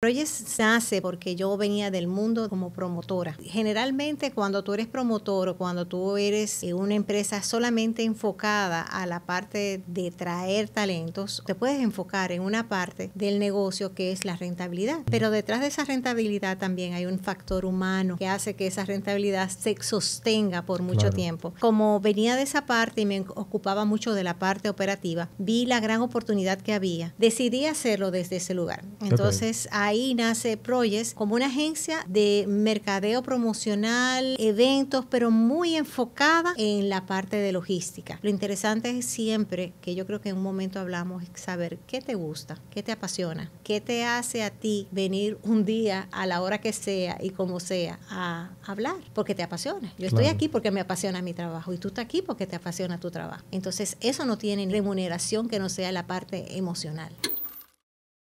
se nace porque yo venía del mundo como promotora. Generalmente cuando tú eres promotor o cuando tú eres eh, una empresa solamente enfocada a la parte de traer talentos, te puedes enfocar en una parte del negocio que es la rentabilidad. Pero detrás de esa rentabilidad también hay un factor humano que hace que esa rentabilidad se sostenga por mucho tiempo. Como venía de esa parte y me ocupaba mucho de la parte operativa, vi la gran oportunidad que había. Decidí hacerlo desde ese lugar. Entonces, a ahí nace Proyes como una agencia de mercadeo promocional, eventos, pero muy enfocada en la parte de logística. Lo interesante es siempre, que yo creo que en un momento hablamos, saber qué te gusta, qué te apasiona, qué te hace a ti venir un día a la hora que sea y como sea a hablar, porque te apasiona. Yo estoy aquí porque me apasiona mi trabajo y tú estás aquí porque te apasiona tu trabajo. Entonces eso no tiene remuneración que no sea la parte emocional.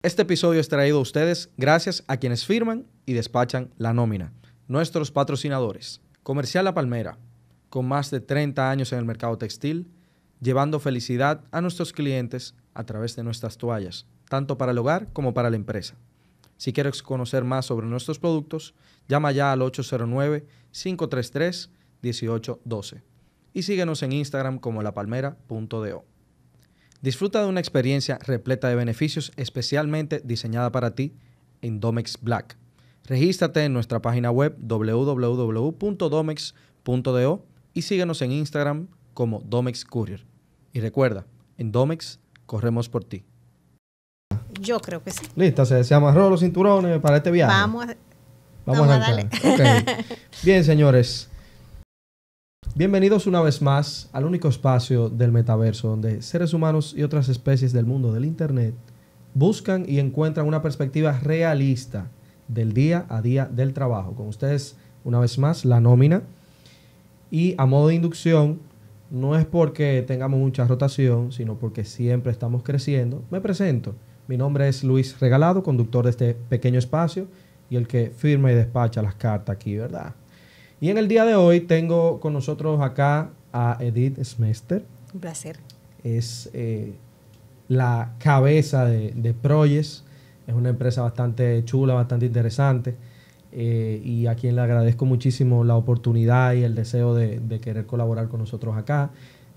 Este episodio es traído a ustedes gracias a quienes firman y despachan la nómina. Nuestros patrocinadores. Comercial La Palmera, con más de 30 años en el mercado textil, llevando felicidad a nuestros clientes a través de nuestras toallas, tanto para el hogar como para la empresa. Si quieres conocer más sobre nuestros productos, llama ya al 809-533-1812 y síguenos en Instagram como lapalmera.do. Disfruta de una experiencia repleta de beneficios especialmente diseñada para ti en Domex Black. Regístrate en nuestra página web www.domex.do y síguenos en Instagram como Domex Courier. Y recuerda, en Domex corremos por ti. Yo creo que sí. Listo, se, se amarró los cinturones para este viaje. Vamos a, vamos, a, darle. Bien, señores. Bienvenidos una vez más al único espacio del metaverso donde seres humanos y otras especies del mundo del Internet buscan y encuentran una perspectiva realista del día a día del trabajo. Con ustedes una vez más la nómina y a modo de inducción no es porque tengamos mucha rotación, sino porque siempre estamos creciendo. Me presento. Mi nombre es Luis Regalado, conductor de este pequeño espacio y el que firma y despacha las cartas aquí, ¿verdad? Y en el día de hoy tengo con nosotros acá a Edith Smester. Un placer. Es eh, la cabeza de, Proyes. Es una empresa bastante chula, bastante interesante. Eh, y a quien le agradezco muchísimo la oportunidad y el deseo de, de, querer colaborar con nosotros acá.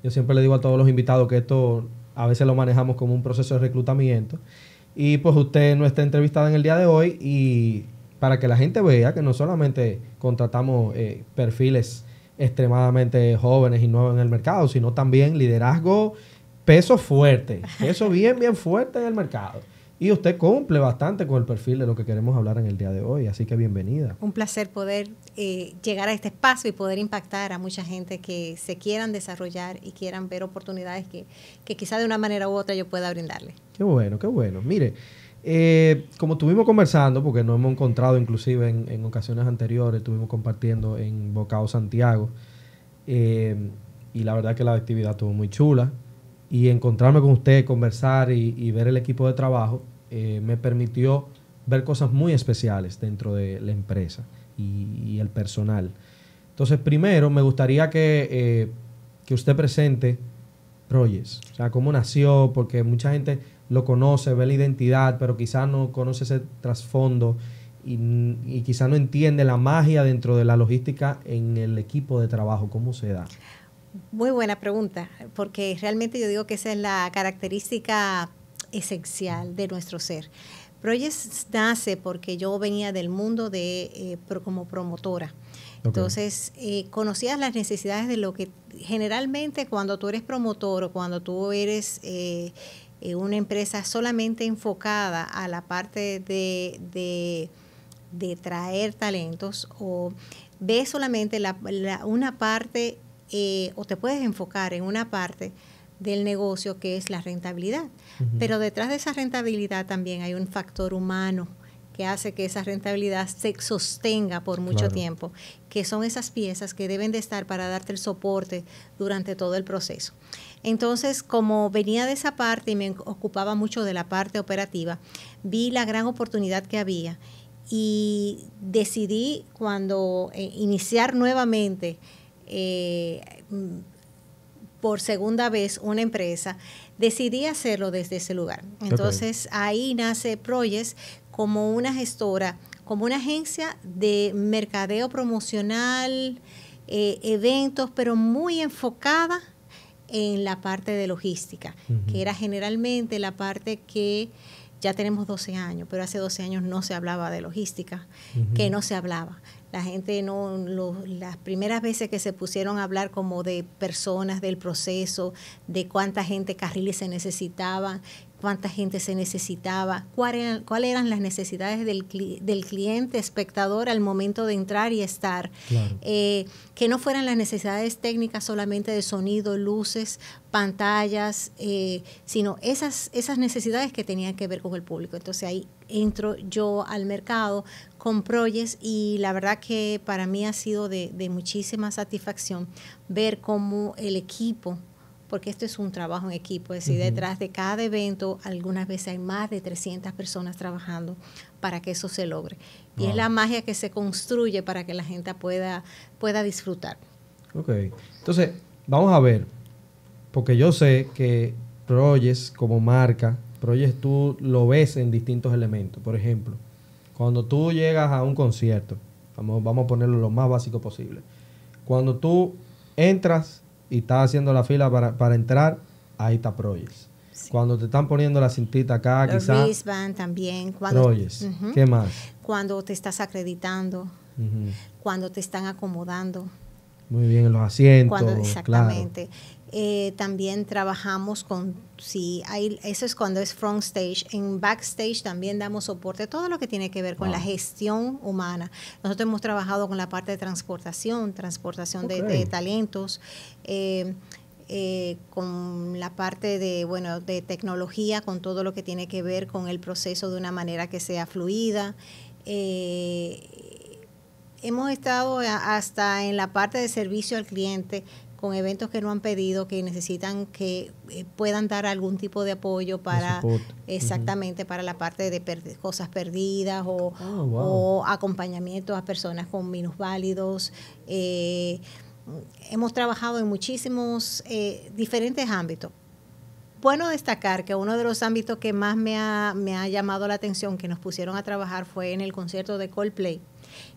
Yo siempre le digo a todos los invitados que esto a veces lo manejamos como un proceso de reclutamiento. Y pues usted no está entrevistada en el día de hoy y para que la gente vea que no solamente contratamos eh, perfiles extremadamente jóvenes y nuevos en el mercado, sino también liderazgo, peso fuerte, peso bien, bien fuerte en el mercado. Y usted cumple bastante con el perfil de lo que queremos hablar en el día de hoy, así que bienvenida. Un placer poder eh, llegar a este espacio y poder impactar a mucha gente que se quieran desarrollar y quieran ver oportunidades que, que quizá de una manera u otra yo pueda brindarle. Qué bueno, qué bueno. Mire, eh, como estuvimos conversando, porque nos hemos encontrado inclusive en, ocasiones anteriores, estuvimos compartiendo en Bocado Santiago, eh, y la verdad que la actividad estuvo muy chula, y encontrarme con usted, conversar y, ver el equipo de trabajo, eh, me permitió ver cosas muy especiales dentro de la empresa y, el personal. Entonces, primero me gustaría que, que usted presente Proyes, o sea, cómo nació, porque mucha gente lo conoce, ve la identidad, pero quizás no conoce ese trasfondo y, y quizás no entiende la magia dentro de la logística en el equipo de trabajo, ¿cómo se da? Muy buena pregunta, porque realmente yo digo que esa es la característica esencial de nuestro ser. Project nace porque yo venía del mundo de eh, como promotora. Entonces, eh, conocías las necesidades de lo que generalmente cuando tú eres promotor o cuando tú eres eh, eh, una empresa solamente enfocada a la parte de, traer talentos o ve solamente una parte eh, o te puedes enfocar en una parte del negocio que es la rentabilidad. Pero detrás de esa rentabilidad también hay un factor humano que hace que esa rentabilidad se sostenga por mucho tiempo, que son esas piezas que deben de estar para darte el soporte durante todo el proceso. Entonces, como venía de esa parte y me ocupaba mucho de la parte operativa, vi la gran oportunidad que había y decidí cuando eh, iniciar nuevamente eh, mm, por segunda vez una empresa, decidí hacerlo desde ese lugar. Entonces ahí nace Proyes como una gestora, como una agencia de mercadeo promocional, eh, eventos, pero muy enfocada en la parte de logística, que era generalmente la parte que ya tenemos 12 años, pero hace 12 años no se hablaba de logística, que no se hablaba. La gente no, las primeras veces que se pusieron a hablar como de personas, del proceso, de cuánta gente carriles se necesitaban, cuánta gente se necesitaba, cuáles eran, eran las necesidades del, del, cliente, espectador al momento de entrar y estar. Eh, que no fueran las necesidades técnicas solamente de sonido, luces, pantallas, eh, sino esas, esas necesidades que tenían que ver con el público. Entonces ahí entro yo al mercado con Proyes y la verdad que para mí ha sido de muchísima satisfacción ver cómo el equipo porque esto es un trabajo en equipo, es decir, detrás de cada evento algunas veces hay más de 300 personas trabajando para que eso se logre. Y es la magia que se construye para que la gente pueda, pueda disfrutar. Ok, entonces vamos a ver, porque yo sé que Proyes como marca, Proyes tú lo ves en distintos elementos, por ejemplo, cuando tú llegas a un concierto, vamos, vamos a ponerlo lo más básico posible, cuando tú entras y estás haciendo la fila para, entrar, ahí está Proyes. Cuando te están poniendo la cintita acá, quizás. wristband también. Cuando, Proyes. ¿Qué más? Cuando te estás acreditando, cuando te están acomodando. Muy bien, los asientos. Cuando, exactamente. Eh, también trabajamos con, sí, hay, eso es cuando es front stage. En backstage también damos soporte a todo lo que tiene que ver con la gestión humana. Nosotros hemos trabajado con la parte de transportación, transportación de, talentos. Eh, eh, con la parte de bueno de tecnología con todo lo que tiene que ver con el proceso de una manera que sea fluida hemos estado hasta en la parte de servicio al cliente con eventos que no han pedido, que necesitan que eh, puedan dar algún tipo de apoyo para exactamente para la parte de cosas perdidas ah, o, acompañamiento a personas con minusválidos. válidos. Eh, hemos trabajado en muchísimos eh, diferentes ámbitos. Bueno destacar que uno de los ámbitos que más me ha, me ha llamado la atención, que nos pusieron a trabajar, fue en el concierto de Coldplay,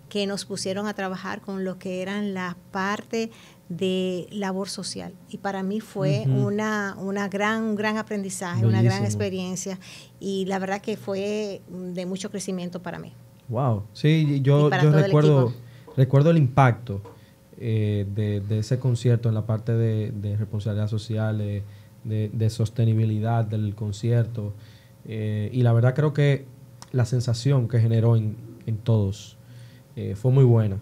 que nos pusieron a trabajar con lo que eran las partes de labor social y para mí fue una, gran, gran aprendizaje, una gran experiencia y la verdad que fue de mucho crecimiento para mí. Wow, sí, yo, recuerdo, el recuerdo el impacto eh, de, ese concierto en la parte de, responsabilidad social, de, sostenibilidad del concierto eh, y la verdad creo que la sensación que generó en, todos eh, fue muy buena.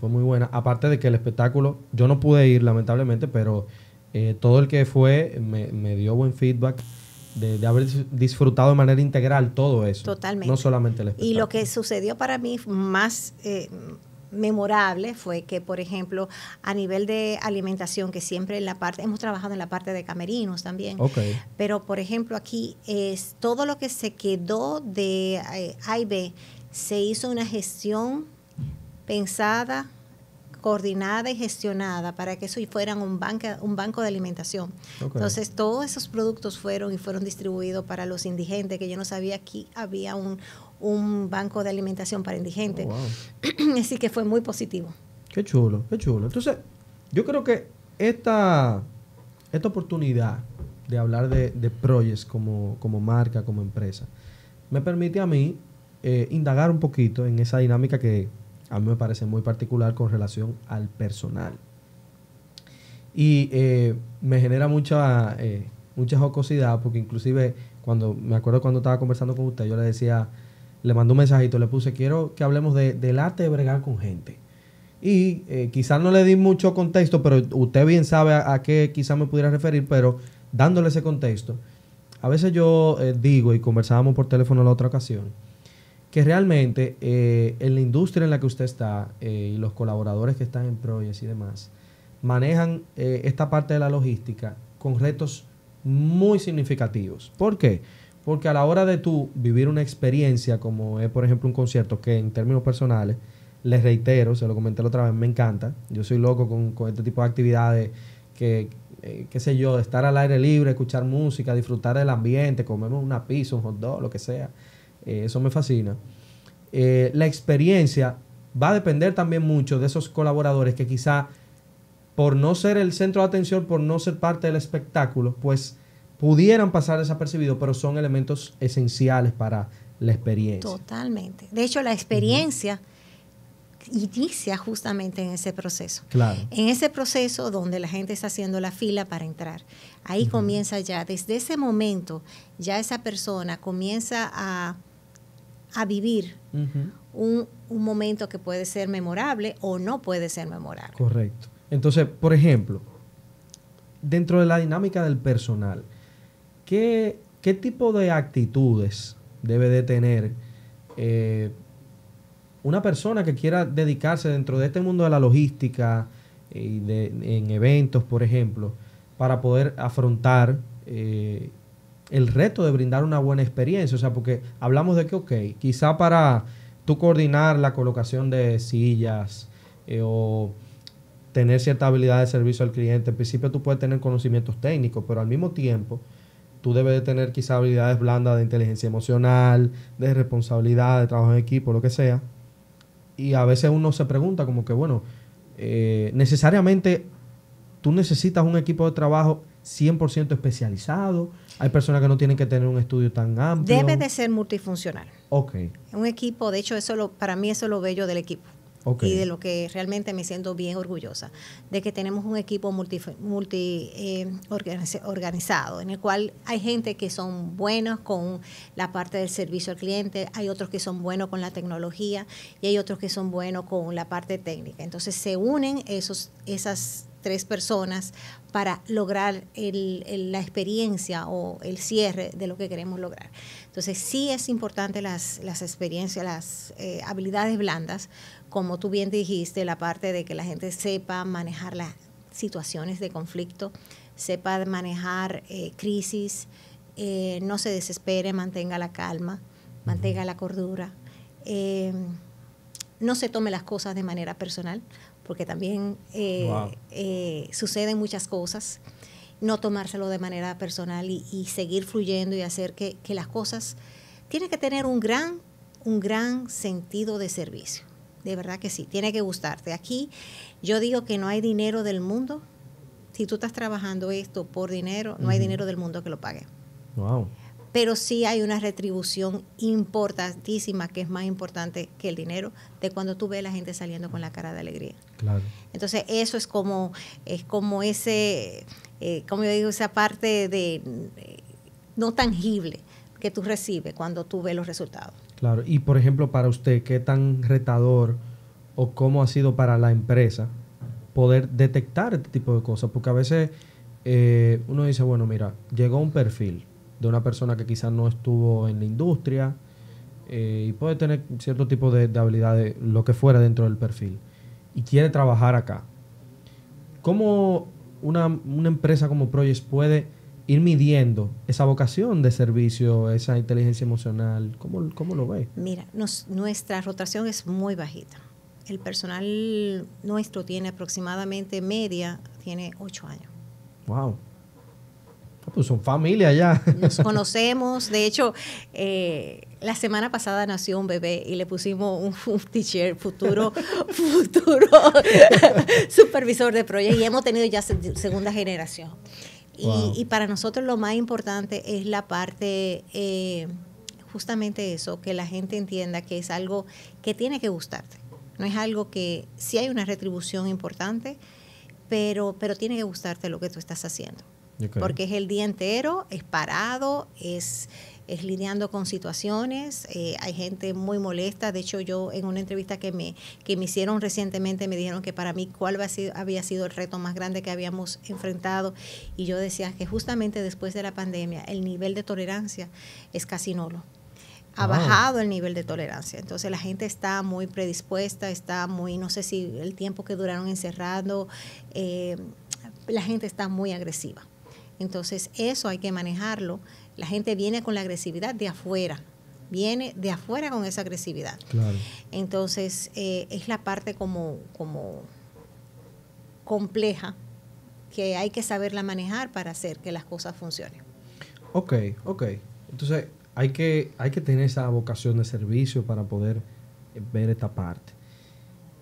Fue, muy buena. Aparte de que el espectáculo, yo no pude ir lamentablemente, pero eh, todo el que fue me, dio buen feedback. De, haber disfrutado de manera integral todo eso. Totalmente. No solamente el espectáculo. Y lo que sucedió para mí más eh, memorable fue que, por ejemplo, a nivel de alimentación, que siempre en la parte, hemos trabajado en la parte de camerinos también, okay. pero por ejemplo aquí es todo lo que se quedó de eh, AIB, se hizo una gestión pensada, coordinada y gestionada para que eso fueran un, un banco de alimentación. Entonces, todos esos productos fueron y fueron distribuidos para los indigentes, que yo no sabía que había un, banco de alimentación para indigentes. Oh, Así que fue muy positivo. Qué chulo, qué chulo. Entonces, yo creo que esta, esta oportunidad de hablar de, de como, como marca, como empresa, me permite a mí eh, indagar un poquito en esa dinámica que a mí me parece muy particular con relación al personal. Y eh, me genera mucha, eh, mucha jocosidad porque inclusive cuando, me acuerdo cuando estaba conversando con usted, yo le decía, le mandé un mensajito, le puse, quiero que hablemos de, del arte de bregar con gente. Y eh, quizás no le di mucho contexto, pero usted bien sabe a, a qué quizás me pudiera referir, pero dándole ese contexto, a veces yo digo, y conversábamos por teléfono la otra ocasión, que realmente eh, en la industria en la que usted está eh, y los colaboradores que están en Proyes y demás, manejan eh, esta parte de la logística con retos muy significativos. ¿Por qué? Porque a la hora de tú vivir una experiencia como es, por ejemplo, un concierto, que en términos personales, les reitero, se lo comenté la otra vez, me encanta. Yo soy loco con, este tipo de actividades que, qué sé yo, estar al aire libre, escuchar música, disfrutar del ambiente, comemos una pizza, un hot dog, lo que sea. Eh, eso me fascina. Eh, la experiencia va a depender también mucho de esos colaboradores que quizá por no ser el centro de atención, por no ser parte del espectáculo, pues pudieran pasar desapercibidos, pero son elementos esenciales para la experiencia. Totalmente. De hecho, la experiencia inicia justamente en ese proceso. Claro. En ese proceso donde la gente está haciendo la fila para entrar. Ahí comienza ya, desde ese momento, ya esa persona comienza a a vivir un, momento que puede ser memorable o no puede ser memorable. Correcto. Entonces, por ejemplo, dentro de la dinámica del personal, ¿qué, qué tipo de actitudes debe de tener eh, una persona que quiera dedicarse dentro de este mundo de la logística y de en eventos, por ejemplo, para poder afrontar eh, el reto de brindar una buena experiencia. O sea, porque hablamos de que, ok, quizá para tú coordinar la colocación de sillas eh, o tener cierta habilidad de servicio al cliente, en principio tú puedes tener conocimientos técnicos, pero al mismo tiempo tú debes de tener quizá habilidades blandas de inteligencia emocional, de responsabilidad, de trabajo en equipo, lo que sea. Y a veces uno se pregunta como que, bueno, eh, necesariamente tú necesitas un equipo de trabajo 100% especializado? ¿Hay personas que no tienen que tener un estudio tan amplio? Debe de ser multifuncional. Ok. Un equipo, de hecho, eso lo, para mí eso es lo bello del equipo. Okay. Y de lo que realmente me siento bien orgullosa, de que tenemos un equipo multi, multi eh, organizado, en el cual hay gente que son buenas con la parte del servicio al cliente, hay otros que son buenos con la tecnología y hay otros que son buenos con la parte técnica. Entonces se unen esos, esas tres personas para lograr la experiencia o el cierre de lo que queremos lograr. Entonces sí es importante las, experiencias, las eh, habilidades blandas, como tú bien dijiste, la parte de que la gente sepa manejar las situaciones de conflicto, sepa manejar eh, crisis, eh, no se desespere, mantenga la calma, mantenga la cordura no se tome las cosas de manera personal, porque también eh, eh, suceden muchas cosas, no tomárselo de manera personal y, seguir fluyendo y hacer que, las cosas, tiene que tener un gran, un gran sentido de servicio, de verdad que sí, tiene que gustarte. Aquí yo digo que no hay dinero del mundo, si tú estás trabajando esto por dinero, no hay dinero del mundo que lo pague. Wow pero sí hay una retribución importantísima que es más importante que el dinero de cuando tú ves a la gente saliendo con la cara de alegría. Claro. Entonces eso es como es como ese eh, como yo digo esa parte de eh, no tangible que tú recibes cuando tú ves los resultados. Claro, y por ejemplo para usted qué tan retador o cómo ha sido para la empresa poder detectar este tipo de cosas, porque a veces eh, uno dice, bueno, mira, llegó un perfil, de una persona que quizás no estuvo en la industria eh, y puede tener cierto tipo de, habilidades, lo que fuera dentro del perfil, y quiere trabajar acá. ¿Cómo una, empresa como Project puede ir midiendo esa vocación de servicio, esa inteligencia emocional? ¿Cómo, cómo lo ve? Mira, nuestra rotación es muy bajita. El personal nuestro tiene aproximadamente media, tiene ocho años. ¡Wow! Pues son familia ya. Nos conocemos. De hecho, eh, la semana pasada nació un bebé y le pusimos un, teacher, futuro, futuro supervisor de proyecto. Y hemos tenido ya segunda generación. Y, para nosotros lo más importante es la parte, eh, justamente eso, que la gente entienda que es algo que tiene que gustarte. No es algo que si hay una retribución importante, pero, pero tiene que gustarte lo que tú estás haciendo. Porque es el día entero, es parado, es, es lidiando con situaciones, eh, hay gente muy molesta, de hecho yo en una entrevista que me, que me hicieron recientemente me dijeron que para mí cuál había sido el reto más grande que habíamos enfrentado y yo decía que justamente después de la pandemia el nivel de tolerancia es casi nulo ha ah. bajado el nivel de tolerancia. Entonces la gente está muy predispuesta, está muy, no sé si el tiempo que duraron encerrando, eh, la gente está muy agresiva. Entonces eso hay que manejarlo. La gente viene con la agresividad de afuera, viene de afuera con esa agresividad. Claro. Entonces eh, es la parte como, como compleja que hay que saberla manejar para hacer que las cosas funcionen. Ok, ok. Entonces hay que, hay que tener esa vocación de servicio para poder eh, ver esta parte.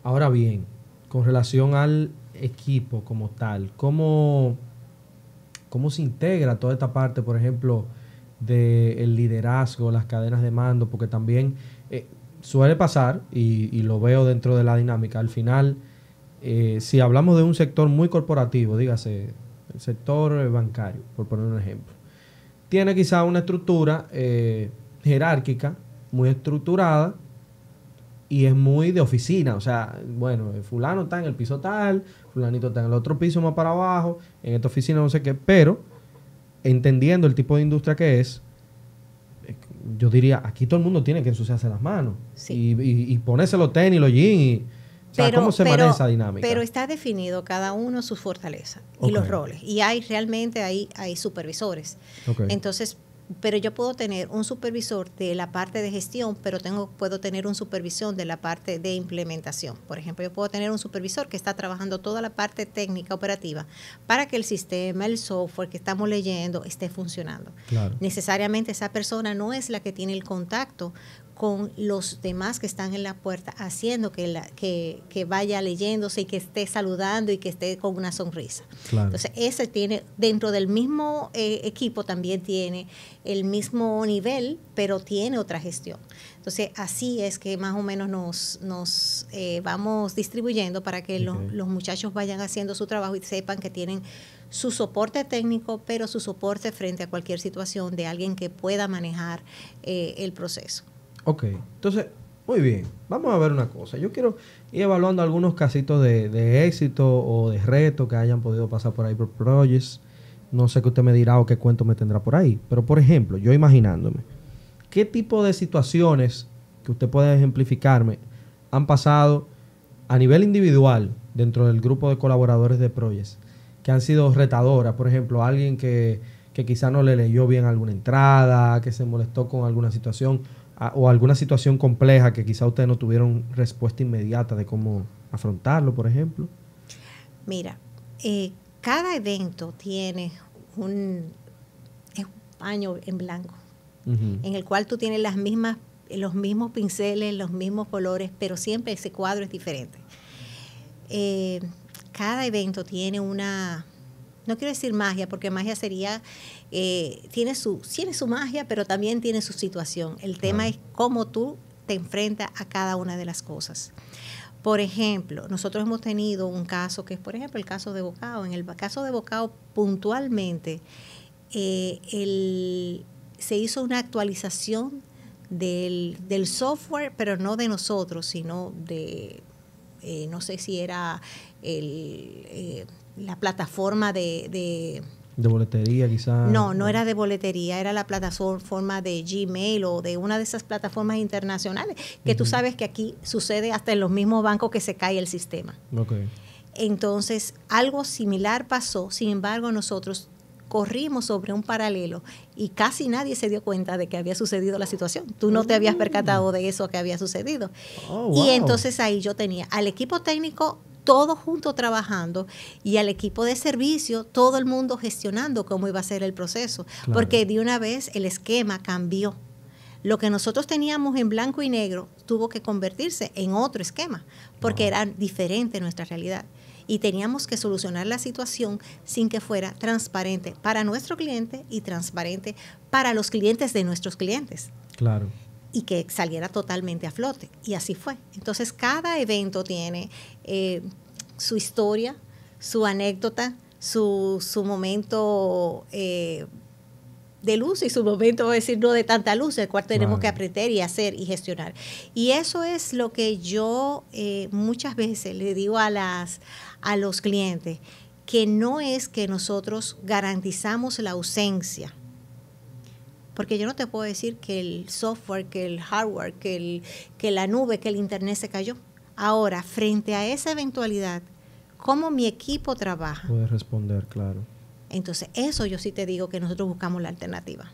Ahora bien, con relación al equipo como tal, ¿cómo cómo se integra toda esta parte, por ejemplo, del liderazgo, las cadenas de mando, porque también eh, suele pasar, y, lo veo dentro de la dinámica, al final, eh, si hablamos de un sector muy corporativo, dígase, el sector bancario, por poner un ejemplo, tiene quizá una estructura eh, jerárquica muy estructurada y es muy de oficina, o sea, bueno, eh, fulano está en el piso tal, fulanito está en el otro piso más para abajo, en esta oficina no sé qué, pero entendiendo el tipo de industria que es, yo diría, aquí todo el mundo tiene que ensuciarse las manos y, y, y, ponerse los tenis, los jeans. Y, ¿Cómo se maneja esa dinámica? Pero está definido cada uno su fortaleza y los roles. Y hay realmente hay, hay supervisores. Entonces, pero yo puedo tener un supervisor de la parte de gestión, pero tengo, puedo tener un supervisor de la parte de implementación. Por ejemplo, yo puedo tener un supervisor que está trabajando toda la parte técnica operativa para que el sistema, el software que estamos leyendo esté funcionando. Necesariamente esa persona no es la que tiene el contacto con los demás que están en la puerta, haciendo que, la, que, vaya leyéndose y que esté saludando y que esté con una sonrisa. Entonces, ese tiene, dentro del mismo eh, equipo también tiene el mismo nivel, pero tiene otra gestión. Entonces, así es que más o menos nos, eh, vamos distribuyendo para que los, los muchachos vayan haciendo su trabajo y sepan que tienen su soporte técnico, pero su soporte frente a cualquier situación de alguien que pueda manejar eh, el proceso. Ok, entonces, muy bien, vamos a ver una cosa. Yo quiero ir evaluando algunos casitos de, éxito o de reto que hayan podido pasar por ahí por Projects. No sé qué usted me dirá o qué cuento me tendrá por ahí. Pero, por ejemplo, yo imaginándome, ¿qué tipo de situaciones que usted puede ejemplificarme han pasado a nivel individual dentro del grupo de colaboradores de Projects que han sido retadoras? Por ejemplo, alguien que, que quizá no le leyó bien alguna entrada, que se molestó con alguna situación o alguna situación compleja que quizá ustedes no tuvieron respuesta inmediata de cómo afrontarlo, por ejemplo? Mira, eh, cada evento tiene un, paño en blanco, en el cual tú tienes las mismas, los mismos pinceles, los mismos colores, pero siempre ese cuadro es diferente. Eh, cada evento tiene una no quiero decir magia, porque magia sería, eh, tiene, su, tiene su magia, pero también tiene su situación. El tema es cómo tú te enfrentas a cada una de las cosas. Por ejemplo, nosotros hemos tenido un caso que es, por ejemplo, el caso de Bocado. En el caso de Bocado, puntualmente, eh, se hizo una actualización del, software, pero no de nosotros, sino de, eh, no sé si era el, la plataforma de, de boletería quizás. No, no era de boletería, era la plataforma de Gmail o de una de esas plataformas internacionales, que tú sabes que aquí sucede hasta en los mismos bancos que se cae el sistema. Entonces, algo similar pasó, sin embargo, nosotros corrimos sobre un paralelo y casi nadie se dio cuenta de que había sucedido la situación. Tú no te habías percatado ah. de eso que había sucedido. Oh, y entonces ahí yo tenía al equipo técnico todos juntos trabajando y al equipo de servicio, todo el mundo gestionando cómo iba a ser el proceso, porque de una vez el esquema cambió. Lo que nosotros teníamos en blanco y negro tuvo que convertirse en otro esquema, porque era diferente nuestra realidad. Y teníamos que solucionar la situación sin que fuera transparente para nuestro cliente y transparente para los clientes de nuestros clientes. Claro y que saliera totalmente a flote. Y así fue. Entonces cada evento tiene eh, su historia, su anécdota, su, momento eh, de luz y su momento, voy a decir, no de tanta luz, el cual tenemos que aprender y hacer y gestionar. Y eso es lo que yo eh, muchas veces le digo a, las, a los clientes, que no es que nosotros garantizamos la ausencia porque yo no te puedo decir que el software, que el hardware, que, el, que la nube, que el Internet se cayó. Ahora, frente a esa eventualidad, ¿cómo mi equipo trabaja? Puede responder, claro. Entonces, eso yo sí te digo que nosotros buscamos la alternativa.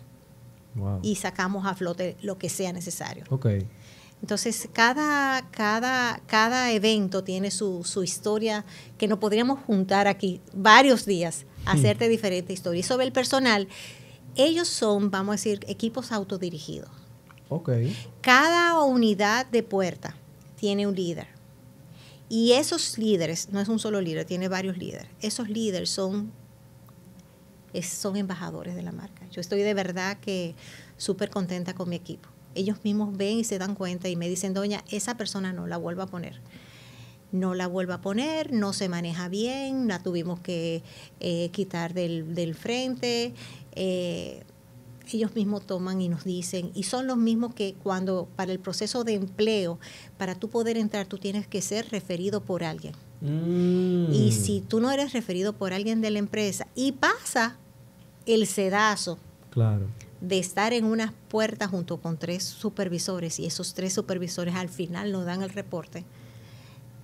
Wow. Y sacamos a flote lo que sea necesario. Ok. Entonces, cada, cada, cada evento tiene su, historia que nos podríamos juntar aquí varios días, hmm. hacerte diferentes diferente historia. Y sobre el personal, ellos son, vamos a decir, equipos autodirigidos. Okay. Cada unidad de puerta tiene un líder. Y esos líderes, no es un solo líder, tiene varios líderes. Esos líderes son, son embajadores de la marca. Yo estoy de verdad que súper contenta con mi equipo. Ellos mismos ven y se dan cuenta y me dicen, doña, esa persona no la vuelvo a poner no la vuelva a poner, no se maneja bien, la tuvimos que eh, quitar del, del frente. Eh, ellos mismos toman y nos dicen, y son los mismos que cuando para el proceso de empleo, para tú poder entrar, tú tienes que ser referido por alguien. Mm. Y si tú no eres referido por alguien de la empresa y pasa el sedazo de estar en unas puertas junto con tres supervisores y esos tres supervisores al final nos dan el reporte,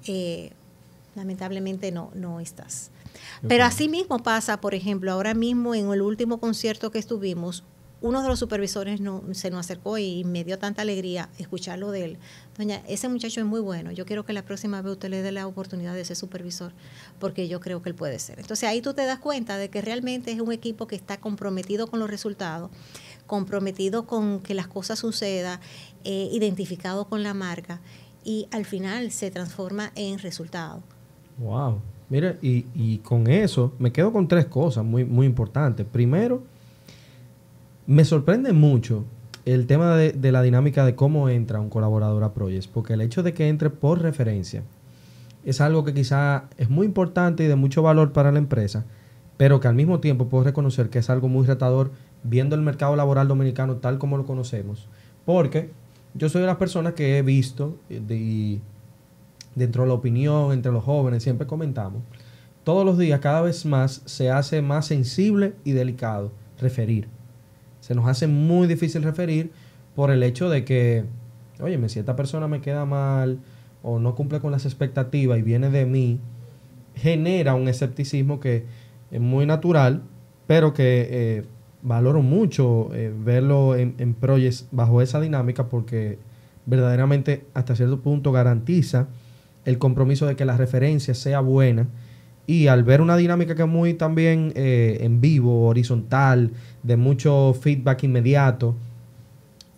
eh, lamentablemente no, no estás. Pero así mismo pasa, por ejemplo, ahora mismo en el último concierto que estuvimos, uno de los supervisores no, se nos acercó y me dio tanta alegría escucharlo de él. Doña, ese muchacho es muy bueno. Yo quiero que la próxima vez usted le dé la oportunidad de ser supervisor, porque yo creo que él puede ser. Entonces ahí tú te das cuenta de que realmente es un equipo que está comprometido con los resultados, comprometido con que las cosas sucedan, eh, identificado con la marca y al final se transforma en resultado. Wow. Mira, y, con eso me quedo con tres cosas muy, muy importantes. Primero, me sorprende mucho el tema de, la dinámica de cómo entra un colaborador a Proyes. porque el hecho de que entre por referencia es algo que quizá es muy importante y de mucho valor para la empresa, pero que al mismo tiempo puedo reconocer que es algo muy retador viendo el mercado laboral dominicano tal como lo conocemos, porque yo soy de las personas que he visto, eh, dentro de la opinión, entre los jóvenes, siempre comentamos, todos los días, cada vez más, se hace más sensible y delicado referir. Se nos hace muy difícil referir por el hecho de que, oye, si esta persona me queda mal o no cumple con las expectativas y viene de mí, genera un escepticismo que es muy natural, pero que eh, valoro mucho eh, verlo en, en bajo esa dinámica porque verdaderamente hasta cierto punto garantiza el compromiso de que la referencia sea buena. Y al ver una dinámica que es muy también eh, en vivo, horizontal, de mucho feedback inmediato,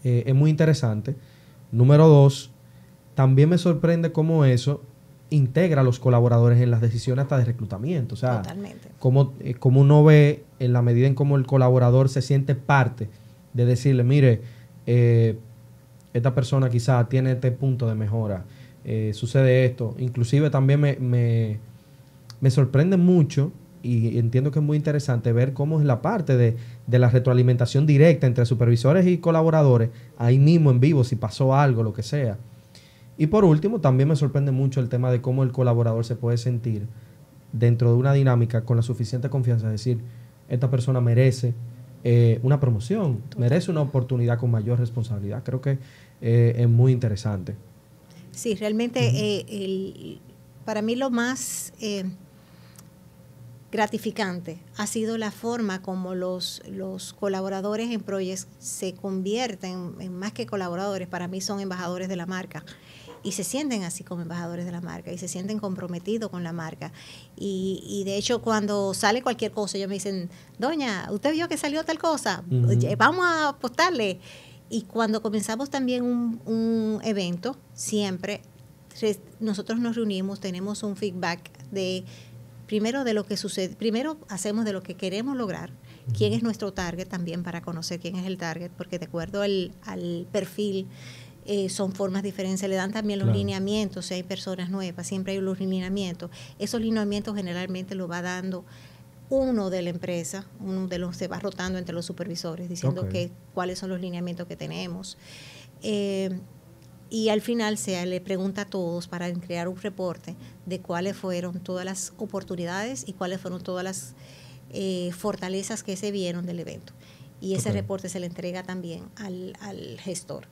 eh, es muy interesante. Número dos, también me sorprende cómo eso integra a los colaboradores en las decisiones hasta de reclutamiento. O sea, Totalmente. Eh, cómo, uno ve en la medida en cómo el colaborador se siente parte de decirle, mire, eh, esta persona quizás tiene este punto de mejora, eh, sucede esto. Inclusive también me, sorprende mucho y entiendo que es muy interesante ver cómo es la parte de, de la retroalimentación directa entre supervisores y colaboradores, ahí mismo en vivo, si pasó algo, lo que sea. Y por último, también me sorprende mucho el tema de cómo el colaborador se puede sentir dentro de una dinámica con la suficiente confianza, es decir, esta persona merece eh, una promoción, merece una oportunidad con mayor responsabilidad. Creo que eh, es muy interesante. Sí, realmente eh, para mí lo más gratificante ha sido la forma como los, los colaboradores en Project se convierten en, más que colaboradores, para mí son embajadores de la marca y se sienten así como embajadores de la marca y se sienten comprometidos con la marca. Y, y de hecho, cuando sale cualquier cosa, ellos me dicen, doña, usted vio que salió tal cosa, vamos a apostarle. Y cuando comenzamos también un, evento, siempre nosotros nos reunimos, tenemos un feedback de primero de lo que sucede, primero hacemos de lo que queremos lograr, quién es nuestro target también para conocer quién es el target, porque de acuerdo al perfil eh, son formas diferentes. le dan también los lineamientos, si hay personas nuevas, siempre hay los lineamientos. Esos lineamientos generalmente lo va dando uno de la empresa, uno de los se va rotando entre los supervisores, diciendo cuáles son los lineamientos que tenemos. Eh, y al final se le pregunta a todos para crear un reporte de cuáles fueron todas las oportunidades y cuáles fueron todas las eh, fortalezas que se vieron del evento. Y ese reporte se le entrega también al gestor.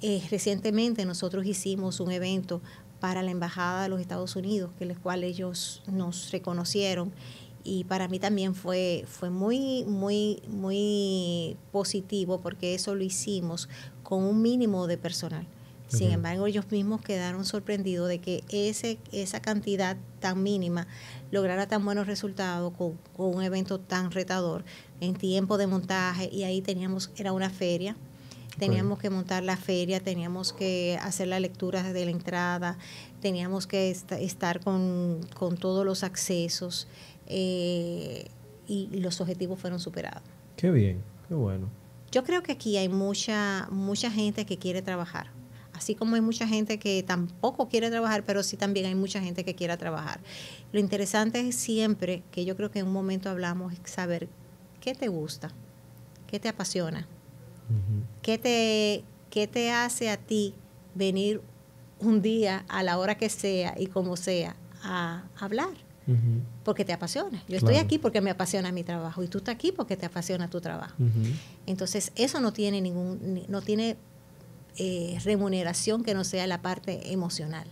Eh, recientemente nosotros hicimos un evento para la Embajada de los Estados Unidos, que el cual ellos nos reconocieron. Y para mí también fue, fue muy, muy, muy positivo porque eso lo hicimos con un mínimo de personal. Sin embargo, ellos mismos quedaron sorprendidos de que ese, esa cantidad tan mínima lograra tan buenos resultados con, con un evento tan retador en tiempo de montaje. Y ahí teníamos, era una feria, teníamos que montar la feria, teníamos que hacer la lectura de la entrada, teníamos que estar con, todos los accesos eh, y los objetivos fueron superados. Qué bien, qué bueno. Yo creo que aquí hay mucha, mucha gente que quiere trabajar. Así como hay mucha gente que tampoco quiere trabajar, pero sí también hay mucha gente que quiera trabajar. Lo interesante es siempre, que yo creo que en un momento hablamos, es saber qué te gusta, qué te apasiona, ¿Qué, te, hace a ti venir un día a la hora que sea y como sea a hablar? Porque te apasiona. Yo estoy aquí porque me apasiona mi trabajo y tú estás aquí porque te apasiona tu trabajo. Entonces, eso no tiene ningún, no tiene eh, remuneración que no sea la parte emocional.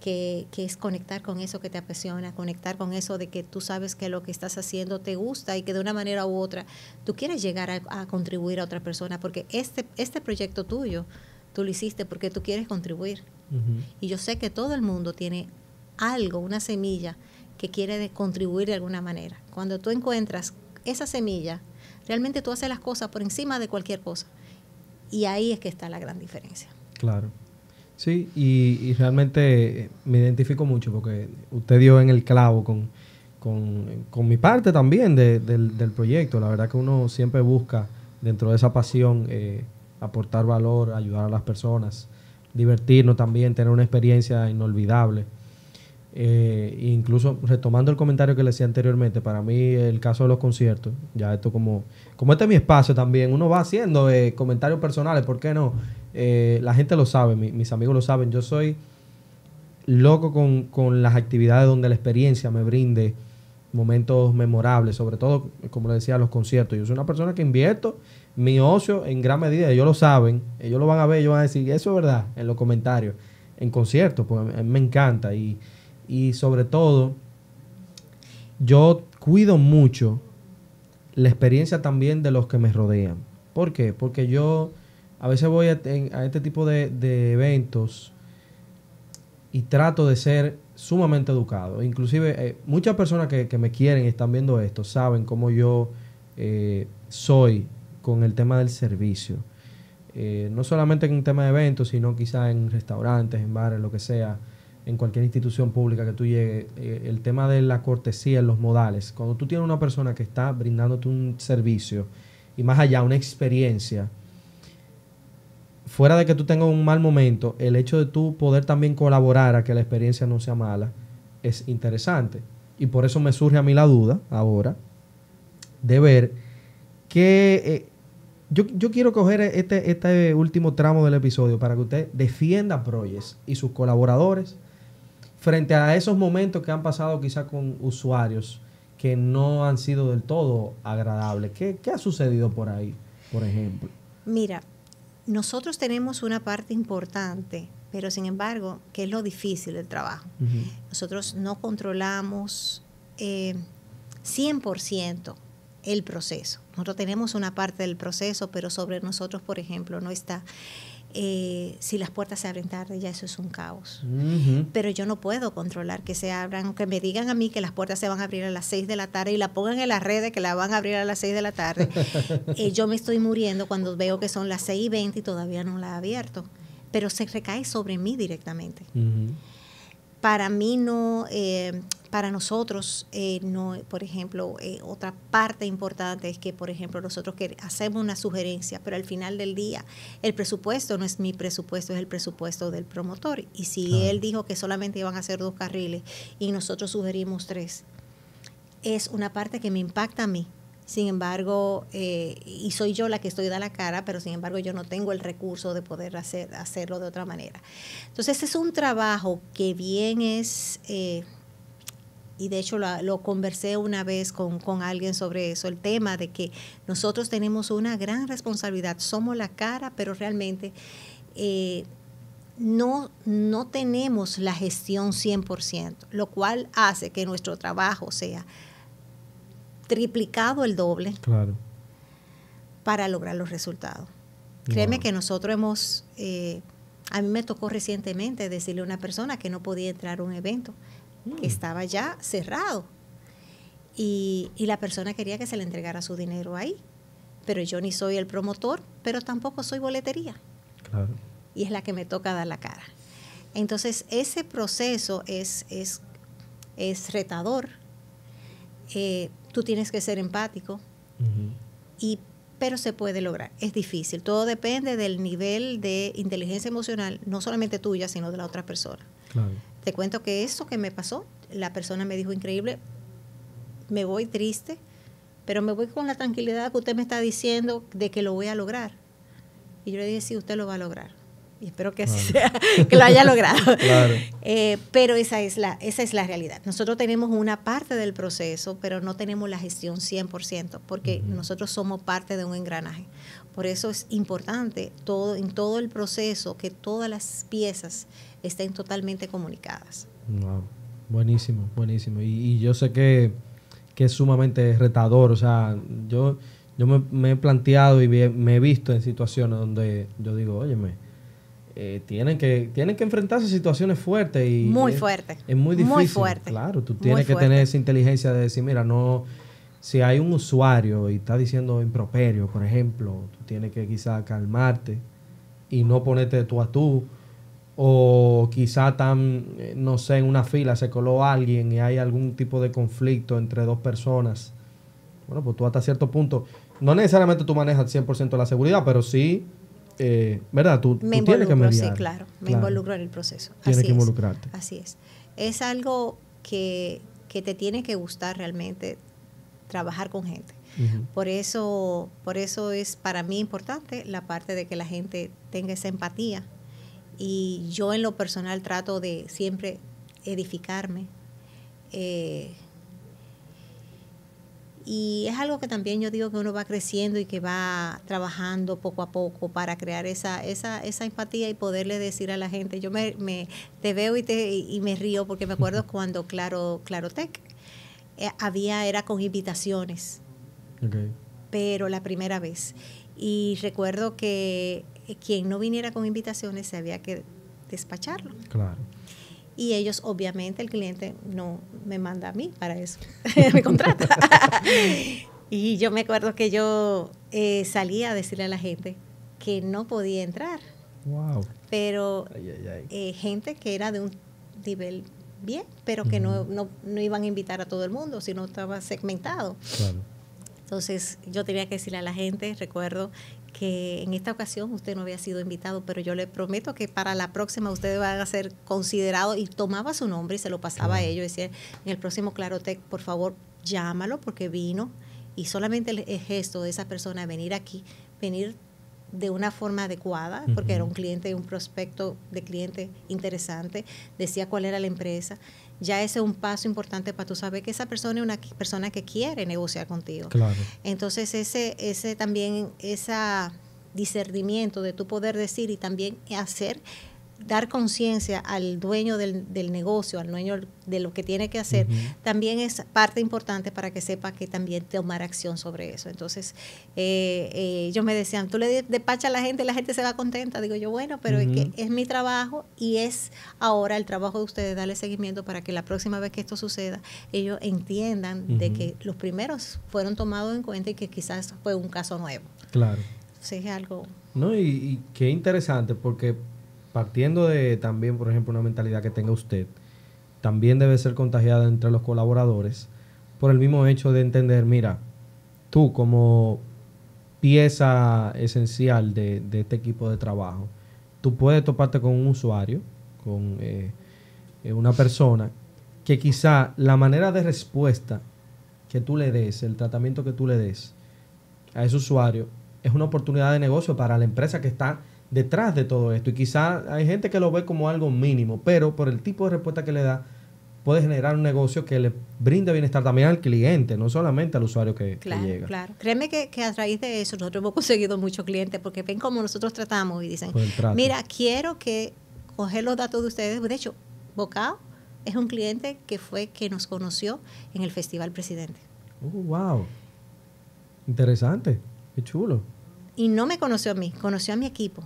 Que, es conectar con eso que te apasiona, conectar con eso de que tú sabes que lo que estás haciendo te gusta y que de una manera u otra tú quieres llegar a, contribuir a otra persona, porque este, este proyecto tuyo, tú lo hiciste porque tú quieres contribuir. Y yo sé que todo el mundo tiene algo, una semilla que quiere contribuir de alguna manera. Cuando tú encuentras esa semilla, realmente tú haces las cosas por encima de cualquier cosa. Y ahí es que está la gran diferencia. Claro. Sí, y, realmente eh, me identifico mucho porque usted dio en el clavo con, mi parte también de, del, del, proyecto. La verdad que uno siempre busca dentro de esa pasión eh, aportar valor, ayudar a las personas, divertirnos también, tener una experiencia inolvidable. Eh, incluso retomando el comentario que le decía anteriormente, para mí el caso de los conciertos, ya esto como, como este es mi espacio también, uno va haciendo comentarios personales, ¿por qué no? Eh, la gente lo sabe, mis amigos lo saben, yo soy loco con, las actividades donde la experiencia me brinde momentos memorables, sobre todo, como les decía, los conciertos. Yo soy una persona que invierto mi ocio en gran medida, ellos lo saben, ellos lo van a ver, ellos van a decir, eso es verdad, en los comentarios, en conciertos, pues me encanta y, y sobre todo, yo cuido mucho la experiencia también de los que me rodean. ¿Por qué? Porque yo a veces voy a, este tipo de, eventos y trato de ser sumamente educado. Inclusive eh, muchas personas que, me quieren y están viendo esto saben cómo yo eh, soy con el tema del servicio. Eh, no solamente en un tema de eventos, sino quizá en restaurantes, en bares, lo que sea, en cualquier institución pública que tú llegues. el tema de la cortesía los modales. Cuando tú tienes una persona que está brindándote un servicio y más allá, una experiencia, fuera de que tú tengas un mal momento, el hecho de tú poder también colaborar a que la experiencia no sea mala es interesante. Y por eso me surge a mí la duda ahora de ver que eh, yo, quiero coger este, este último tramo del episodio para que usted defienda Proyes y sus colaboradores frente a esos momentos que han pasado quizás con usuarios que no han sido del todo agradables. ¿Qué, qué ha sucedido por ahí, por ejemplo? Mira, nosotros tenemos una parte importante, pero sin embargo, que es lo difícil del trabajo. Nosotros no controlamos 100% eh, el proceso. Nosotros tenemos una parte del proceso, pero sobre nosotros, por ejemplo, no está. Eh, si las puertas se abren tarde, ya eso es un caos. Pero yo no puedo controlar que se abran, que me digan a mí que las puertas se van a abrir a las 6 de la tarde y la pongan en las redes que la van a abrir a las 6 de la tarde. Eh, yo me estoy muriendo cuando veo que son las 6 y 20 y todavía no la he abierto. Pero se recae sobre mí directamente para mí no, eh, para nosotros, eh, no, por ejemplo, eh, otra parte importante es que, por ejemplo, nosotros que hacemos una sugerencia, pero al final del día el presupuesto no es mi presupuesto, es el presupuesto del promotor. Y si él dijo que solamente iban a hacer dos carriles y nosotros sugerimos tres, es una parte que me impacta a mí sin embargo, eh, y soy yo la que estoy da la cara, pero sin embargo yo no tengo el recurso de poder hacer, hacerlo de otra manera. Entonces es un trabajo que bien es, eh, y de hecho lo, conversé una vez con, alguien sobre eso, el tema de que nosotros tenemos una gran responsabilidad, somos la cara, pero realmente... Eh, no, no tenemos la gestión 100%, lo cual hace que nuestro trabajo sea triplicado el doble para lograr los resultados. Créeme que nosotros hemos, eh, a mí me tocó recientemente decirle a una persona que no podía entrar a un evento, que mm. estaba ya cerrado. Y, la persona quería que se le entregara su dinero ahí. Pero yo ni soy el promotor, pero tampoco soy boletería. Y es la que me toca dar la cara. Entonces, ese proceso es, es, retador. Eh, tú tienes que ser empático. y, pero se puede lograr. Es difícil. Todo depende del nivel de inteligencia emocional, no solamente tuya, sino de la otra persona. Te cuento que eso que me pasó, la persona me dijo increíble, me voy triste, pero me voy con la tranquilidad que usted me está diciendo de que lo voy a lograr. Y yo le dije, sí, usted lo va a lograr y espero que lo haya logrado. Eh, pero esa es, la, esa es la realidad. Nosotros tenemos una parte del proceso, pero no tenemos la gestión 100%, porque nosotros somos parte de un engranaje. Por eso es importante todo, en todo el proceso que todas las piezas estén totalmente comunicadas. Buenísimo, buenísimo. Y, yo sé que, es sumamente retador. O sea, yo, yo me, me he planteado y me he visto en situaciones donde yo digo, óyeme, eh, tienen, que, tienen que enfrentarse situaciones fuertes. Y muy fuerte. Es, muy difícil. Muy fuerte. Claro, tú tienes que tener esa inteligencia de decir, mira, no... Si hay un usuario y está diciendo improperio, por ejemplo, tú tienes que quizá calmarte y no ponerte tú a tú o quizá tan, eh, no sé, en una fila se coló alguien y hay algún tipo de conflicto entre dos personas. Bueno, pues tú hasta cierto punto, no necesariamente tú manejas 100% la seguridad, pero sí eh, ¿verdad? Tú, me tienes que claro, me involucro en el proceso. Tienes que involucrarte. Así es. Es algo que, te tiene que gustar realmente trabajar con gente. Por eso, por eso es para mí importante la parte de que la gente tenga esa empatía. Y yo en lo personal trato de siempre edificarme, eh, y es algo que también yo digo que uno va creciendo y que va trabajando poco a poco para crear esa, esa, esa empatía y poderle decir a la gente, yo me, te veo y, te, y me río porque me acuerdo cuando Claro, Clarotec eh, había, era con invitaciones, pero la primera vez. Y recuerdo que eh, quien no viniera con invitaciones se había que despacharlo. Claro y ellos obviamente el cliente no me manda a mí para eso, me contrata. y yo me acuerdo que yo eh, salía a decirle a la gente que no podía entrar. Wow. Pero eh, gente que era de un nivel bien, pero que no, no, no, iban a invitar a todo el mundo, sino estaba segmentado. Entonces yo tenía que decirle a la gente, recuerdo, que en esta ocasión usted no había sido invitado, pero yo le prometo que para la próxima usted va a ser considerado, y tomaba su nombre y se lo pasaba a ellos. Decía, en el próximo Clarotec, por favor, llámalo porque vino y solamente el gesto de esa persona de venir aquí, venir de una forma adecuada, porque era un cliente, un prospecto de cliente interesante, decía cuál era la empresa ya ese es un paso importante para tú saber que esa persona es una persona que quiere negociar contigo. Claro. Entonces ese, ese también, ese discernimiento de tu poder decir y también hacer dar conciencia al dueño del, negocio, al dueño de lo que tiene que hacer, también es parte importante para que sepa que también tomar acción sobre eso. Entonces, eh, eh, ellos me decían, tú le despachas a la gente, la gente se va contenta. Digo yo, bueno, pero es que es mi trabajo y es ahora el trabajo de ustedes darle seguimiento para que la próxima vez que esto suceda, ellos entiendan de que los primeros fueron tomados en cuenta y que quizás fue un caso nuevo. Claro. Entonces es algo... No, y qué interesante porque partiendo de también, por ejemplo, una mentalidad que tenga usted, también debe ser contagiada entre los colaboradores por el mismo hecho de entender, mira, tú como pieza esencial de, este equipo de trabajo, tú puedes toparte con un usuario, con eh, eh, una persona, que quizá la manera de respuesta que tú le des, el tratamiento que tú le des a ese usuario, es una oportunidad de negocio para la empresa que está detrás de todo esto. Y quizá hay gente que lo ve como algo mínimo, pero por el tipo de respuesta que le da, puede generar un negocio que le brinde bienestar también al cliente, no solamente al usuario que, llega. Claro, Créeme que, a raíz de eso nosotros hemos conseguido muchos clientes porque ven cómo nosotros tratamos y dicen, mira, quiero que coger los datos de ustedes. De hecho, Bocao es un cliente que fue que nos conoció en el Festival Presidente. Uh, ¡Wow! Interesante, qué chulo. Y no me conoció a mí, conoció a mi equipo.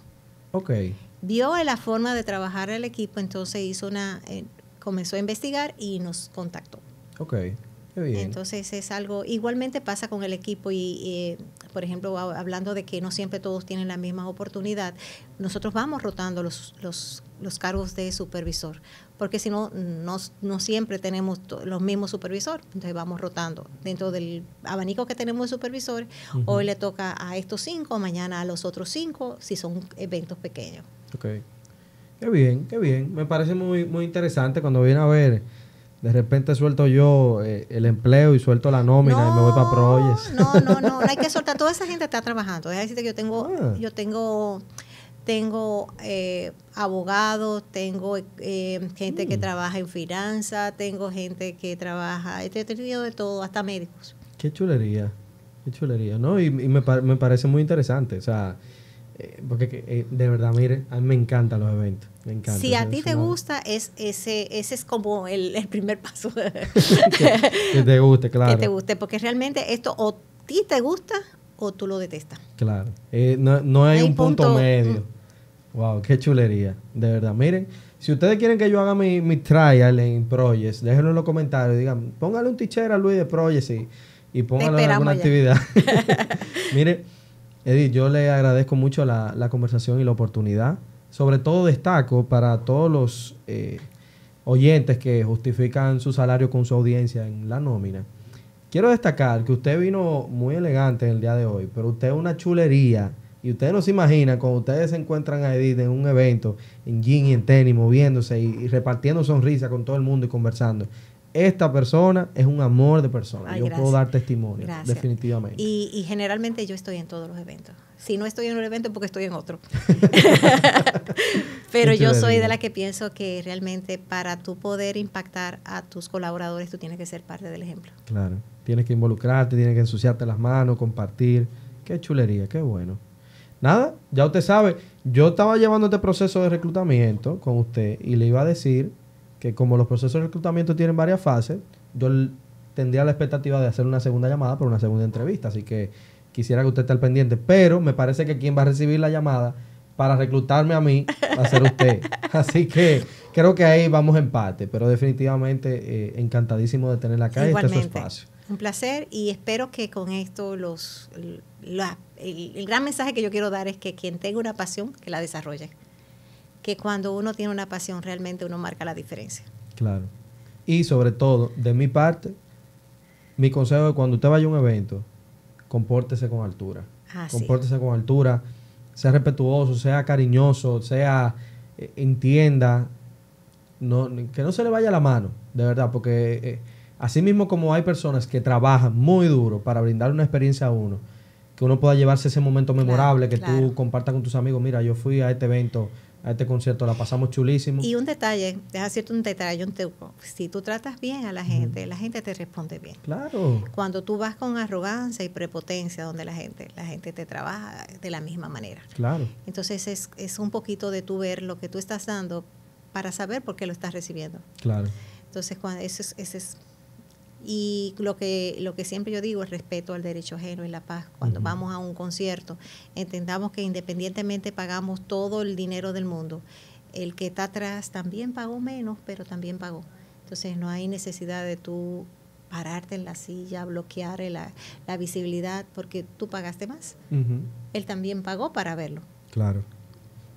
Okay. Vio la forma de trabajar el equipo, entonces hizo una, eh, comenzó a investigar y nos contactó. Okay. Entonces es algo, igualmente pasa con el equipo y, por ejemplo, hablando de que no siempre todos tienen la misma oportunidad, nosotros vamos rotando los, los, los cargos de supervisor, porque si no, no, siempre tenemos los mismos supervisores, entonces vamos rotando. Dentro del abanico que tenemos de supervisor, hoy le toca a estos cinco, mañana a los otros cinco, si son eventos pequeños. Ok. Qué bien, qué bien. Me parece muy, muy interesante cuando viene a ver de repente suelto yo eh, el empleo y suelto la nómina y me voy para Proyes. No, no, no, no hay que soltar. Toda esa gente está trabajando. Es decir, que yo tengo, ah. yo tengo, tengo eh, abogados, tengo eh, gente que mm. trabaja en finanzas, tengo gente que trabaja, he tenido de todo, hasta médicos. Qué chulería, qué chulería, ¿no? Y, me, me parece muy interesante. O sea, eh, porque eh, de verdad, miren, a mí me encantan los eventos. Si a ti te gusta, es ese, ese es como el, primer paso. que, te guste, claro. Que te guste, porque realmente esto o a ti te gusta o tú lo detestas. Claro. Eh, no, hay, un punto, medio. Mm. Wow, qué chulería. De verdad, miren. Si ustedes quieren que yo haga mi, trial en Proyes, déjenlo en los comentarios. Digan, póngale un tichera a Luis de Proyes y, y alguna actividad. mire. Edith, yo le agradezco mucho la, conversación y la oportunidad. Sobre todo destaco para todos los eh, oyentes que justifican su salario con su audiencia en la nómina. Quiero destacar que usted vino muy elegante en el día de hoy, pero usted es una chulería. Y ustedes no se imaginan cuando ustedes se encuentran a Edith en un evento, en jean y en tenis, moviéndose y repartiendo sonrisas con todo el mundo y conversando esta persona es un amor de persona. yo puedo dar testimonio, definitivamente. Y, generalmente yo estoy en todos los eventos. Si no estoy en un evento, porque estoy en otro. Pero yo soy de la que pienso que realmente para tú poder impactar a tus colaboradores, tú tienes que ser parte del ejemplo. Claro, tienes que involucrarte, tienes que ensuciarte las manos, compartir. Qué chulería, qué bueno. Nada, ya usted sabe, yo estaba llevando este proceso de reclutamiento con usted y le iba a decir que como los procesos de reclutamiento tienen varias fases, yo tendría la expectativa de hacer una segunda llamada por una segunda entrevista. Así que quisiera que usted esté al pendiente. Pero me parece que quien va a recibir la llamada para reclutarme a mí va a ser usted. Así que creo que ahí vamos en parte. Pero definitivamente eh, encantadísimo de tenerla acá este Igualmente. este su espacio. Un placer y espero que con esto los el gran mensaje que yo quiero dar es que quien tenga una pasión, que la desarrolle que cuando uno tiene una pasión realmente uno marca la diferencia. Claro. Y sobre todo, de mi parte, mi consejo es cuando usted vaya a un evento, compórtese con altura. Ah, compórtese con altura, sea respetuoso, sea cariñoso, sea eh, entienda, que no se le vaya la mano, de verdad, porque eh, así mismo como hay personas que trabajan muy duro para brindar una experiencia a uno, que uno pueda llevarse ese momento memorable, que tú compartas con tus amigos, mira, yo fui a este evento a este concierto. La pasamos chulísimo. Y un detalle, deja cierto un detalle, un Si tú tratas bien a la gente, la gente te responde bien. Claro. Cuando tú vas con arrogancia y prepotencia donde la gente, la gente te trabaja de la misma manera. Claro. Entonces es, es un poquito de tú ver lo que tú estás dando para saber por qué lo estás recibiendo. Claro. Entonces, cuando, eso es, ese es y lo que, lo que siempre yo digo, es respeto al derecho ajeno y la paz. Cuando vamos a un concierto, entendamos que independientemente pagamos todo el dinero del mundo. El que está atrás también pagó menos, pero también pagó. Entonces no hay necesidad de tú pararte en la silla, bloquear la, la visibilidad, porque tú pagaste más. Él también pagó para verlo. Claro.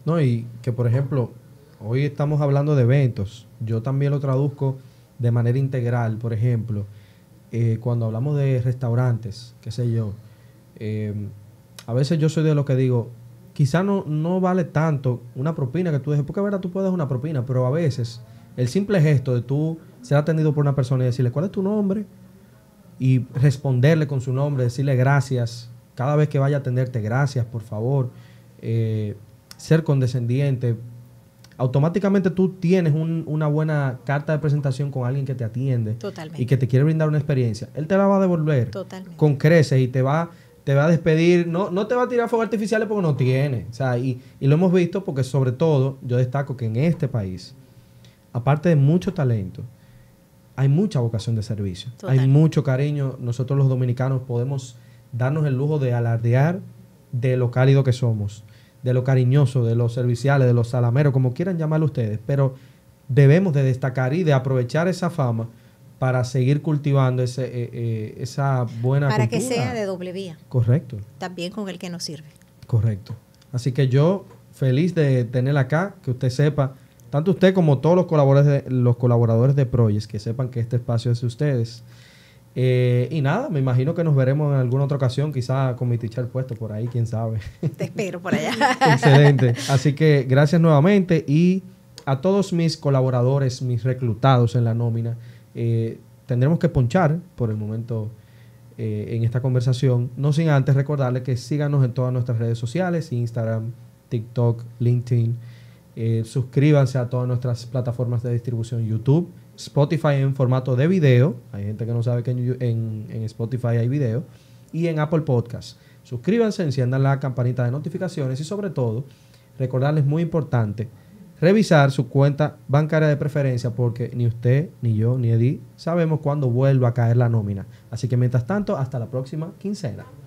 No, y que por ejemplo, hoy estamos hablando de eventos. Yo también lo traduzco de manera integral, por ejemplo, eh, cuando hablamos de restaurantes, qué sé yo, eh, a veces yo soy de lo que digo, quizá no, no vale tanto una propina que tú dejes, porque verdad tú puedes una propina, pero a veces el simple gesto de tú ser atendido por una persona y decirle, ¿cuál es tu nombre? Y responderle con su nombre, decirle gracias, cada vez que vaya a atenderte, gracias, por favor, eh, ser condescendiente, automáticamente tú tienes un, una buena carta de presentación con alguien que te atiende y que te quiere brindar una experiencia. Él te la va a devolver con creces y te va, te va a despedir. No, no te va a tirar fuego artificiales porque no tiene. O sea, y, lo hemos visto porque sobre todo yo destaco que en este país, aparte de mucho talento, hay mucha vocación de servicio. Hay mucho cariño. Nosotros los dominicanos podemos darnos el lujo de alardear de lo cálido que somos de lo cariñoso, de los serviciales, de los salameros, como quieran llamarlo ustedes, pero debemos de destacar y de aprovechar esa fama para seguir cultivando ese, eh, eh, esa buena para que sea de doble vía. Correcto. También con el que nos sirve. Correcto. Así que yo feliz de tenerla acá, que usted sepa, tanto usted como todos los colaboradores de, los colaboradores de Proyes, que sepan que este espacio es de ustedes. Eh, y nada, me imagino que nos veremos en alguna otra ocasión, quizá con mi teacher puesto por ahí, quién sabe. Te espero por allá. Excelente. Así que gracias nuevamente y a todos mis colaboradores, mis reclutados en la nómina. Eh, tendremos que ponchar por el momento eh, en esta conversación, no sin antes recordarles que síganos en todas nuestras redes sociales, Instagram, TikTok, LinkedIn. suscríbanse a todas nuestras plataformas de distribución YouTube Spotify en formato de video. Hay gente que no sabe que en, Spotify hay video. Y en Apple Podcast. Suscríbanse, enciendan la campanita de notificaciones y sobre todo, recordarles muy importante, revisar su cuenta bancaria de preferencia porque ni usted, ni yo, ni Edi sabemos cuándo vuelva a caer la nómina. Así que mientras tanto, hasta la próxima quincena.